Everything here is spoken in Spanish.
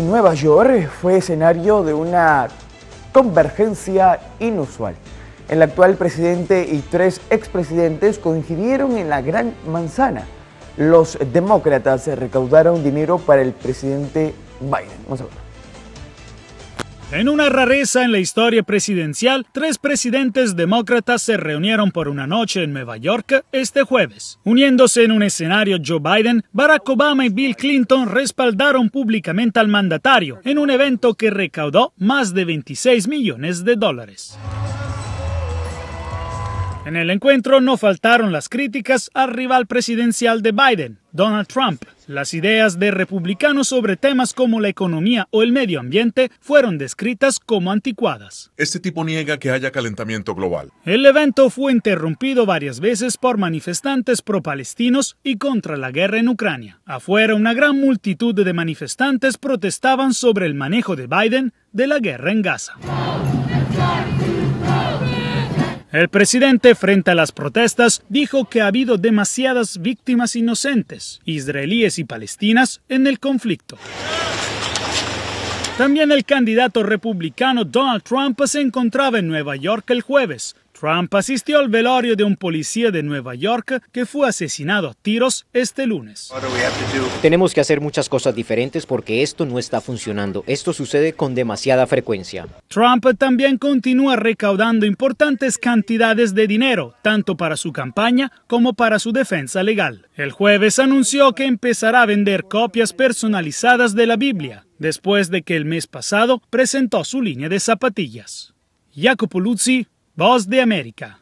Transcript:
Nueva York fue escenario de una convergencia inusual. El actual presidente y tres expresidentes coincidieron en la Gran Manzana. Los demócratas recaudaron dinero para el presidente Biden. Vamos a ver. En una rareza en la historia presidencial, tres presidentes demócratas se reunieron por una noche en Nueva York este jueves. Uniéndose en un escenario Joe Biden, Barack Obama y Bill Clinton respaldaron públicamente al mandatario en un evento que recaudó más de 26 millones de dólares. En el encuentro no faltaron las críticas al rival presidencial de Biden, Donald Trump. Las ideas de republicanos sobre temas como la economía o el medio ambiente fueron descritas como anticuadas. Este tipo niega que haya calentamiento global. El evento fue interrumpido varias veces por manifestantes pro-palestinos y contra la guerra en Ucrania. Afuera, una gran multitud de manifestantes protestaban sobre el manejo de Biden de la guerra en Gaza. El presidente, frente a las protestas, dijo que ha habido demasiadas víctimas inocentes, israelíes y palestinas, en el conflicto. También el candidato republicano Donald Trump se encontraba en Nueva York el jueves Trump asistió al velorio de un policía de Nueva York que fue asesinado a tiros este lunes. Tenemos que hacer muchas cosas diferentes porque esto no está funcionando. Esto sucede con demasiada frecuencia. Trump también continúa recaudando importantes cantidades de dinero, tanto para su campaña como para su defensa legal. El jueves anunció que empezará a vender copias personalizadas de la Biblia, después de que el mes pasado presentó su línea de zapatillas. Jacopo Luzzi, Voz de America.